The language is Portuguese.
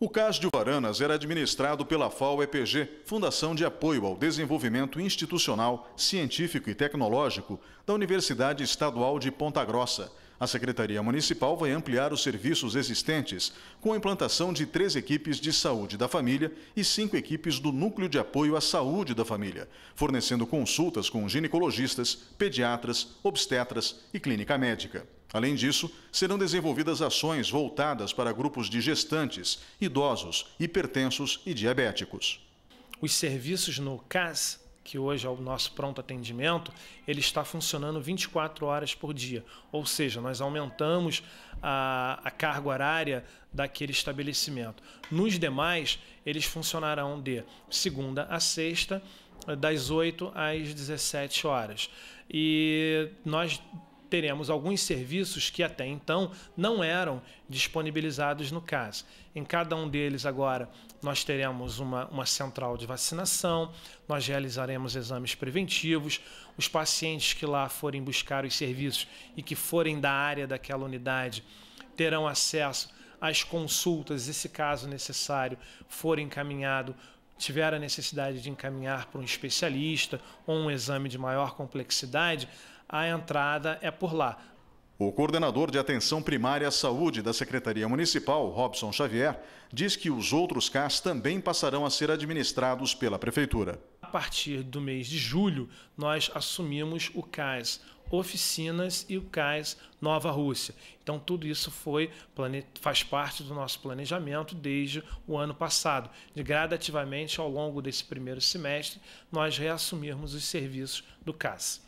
O CAS de Varanas era administrado pela FAO-EPG, Fundação de Apoio ao Desenvolvimento Institucional, Científico e Tecnológico da Universidade Estadual de Ponta Grossa. A Secretaria Municipal vai ampliar os serviços existentes com a implantação de três equipes de saúde da família e cinco equipes do Núcleo de Apoio à Saúde da Família, fornecendo consultas com ginecologistas, pediatras, obstetras e clínica médica. Além disso, serão desenvolvidas ações voltadas para grupos de gestantes, idosos, hipertensos e diabéticos. Os serviços no CAS, que hoje é o nosso pronto atendimento, ele está funcionando 24 horas por dia. Ou seja, nós aumentamos a, a carga horária daquele estabelecimento. Nos demais, eles funcionarão de segunda a sexta, das 8 às 17 horas. E nós teremos alguns serviços que até então não eram disponibilizados no CAS. Em cada um deles, agora, nós teremos uma, uma central de vacinação, nós realizaremos exames preventivos. Os pacientes que lá forem buscar os serviços e que forem da área daquela unidade terão acesso às consultas, e se caso necessário for encaminhado tiver a necessidade de encaminhar para um especialista ou um exame de maior complexidade, a entrada é por lá. O coordenador de Atenção Primária à Saúde da Secretaria Municipal, Robson Xavier, diz que os outros CAS também passarão a ser administrados pela Prefeitura partir do mês de julho, nós assumimos o CAIS Oficinas e o CAIS Nova Rússia. Então, tudo isso foi faz parte do nosso planejamento desde o ano passado, de gradativamente, ao longo desse primeiro semestre, nós reassumirmos os serviços do CAS.